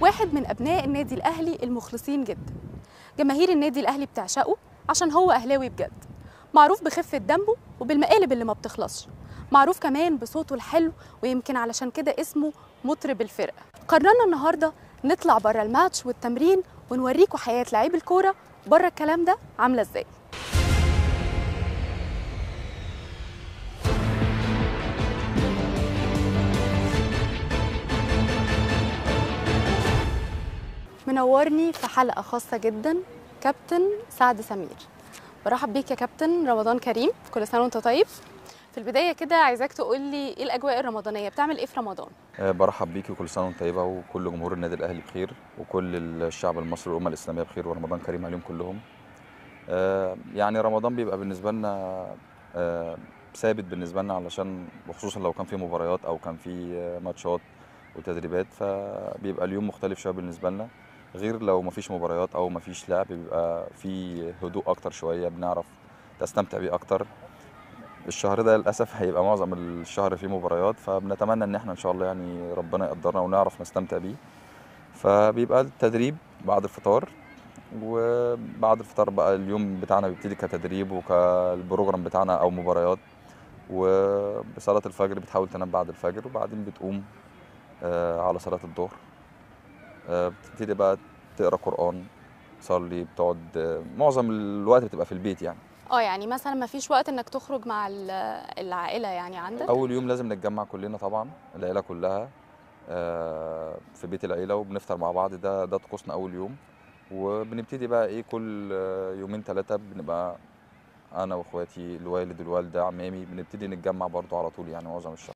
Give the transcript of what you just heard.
واحد من أبناء النادي الأهلي المخلصين جدا جماهير النادي الأهلي بتعشقه عشان هو أهلاوي بجد معروف بخفة دمه وبالمقالب اللي ما بتخلصش معروف كمان بصوته الحلو ويمكن علشان كده اسمه مطرب الفرقة قررنا النهاردة نطلع بره الماتش والتمرين ونوريكم حياة لعيب الكورة بره الكلام ده عاملة ازاي منورني في حلقه خاصه جدا كابتن سعد سمير برحب بيك يا كابتن رمضان كريم كل سنه وانت طيب في البدايه كده عايزاك تقول لي ايه الاجواء الرمضانيه بتعمل ايه في رمضان آه، برحب بيكي وكل سنه وانت طيبه وكل جمهور النادي الاهلي بخير وكل الشعب المصري والامه الاسلاميه بخير ورمضان كريم عليهم كلهم آه، يعني رمضان بيبقى بالنسبه لنا آه، ثابت بالنسبه لنا علشان وخصوصا لو كان في مباريات او كان في ماتشات وتدريبات فبيبقى اليوم مختلف شويه بالنسبه لنا غير لو مفيش مباريات او مفيش لعب بيبقى في هدوء اكتر شويه بنعرف تستمتع بيه اكتر الشهر ده للاسف هيبقى معظم الشهر فيه مباريات فبنتمنى ان احنا ان شاء الله يعني ربنا يقدرنا ونعرف نستمتع بيه فبيبقى التدريب بعد الفطار وبعد الفطار بقى اليوم بتاعنا بيبتدي كتدريب وكالبروجرام بتاعنا او مباريات وبصلاه الفجر بتحاول تنام بعد الفجر وبعدين بتقوم آه، على صلاه الظهر آه، بتبتدي بقى تقرا قران تصلي بتقعد آه، معظم الوقت بتبقى في البيت يعني اه يعني مثلا ما فيش وقت انك تخرج مع العائله يعني عندك اول يوم لازم نتجمع كلنا طبعا العيله كلها آه، في بيت العيله وبنفطر مع بعض ده ده طقوسنا اول يوم وبنبتدي بقى ايه كل يومين ثلاثه بنبقى انا واخواتي الوالد والوالده عمامي بنبتدي نتجمع برضو على طول يعني معظم الشهر